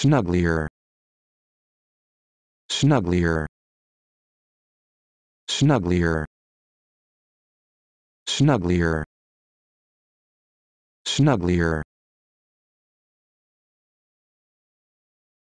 snugglier snugglier snugglier snugglier snugglier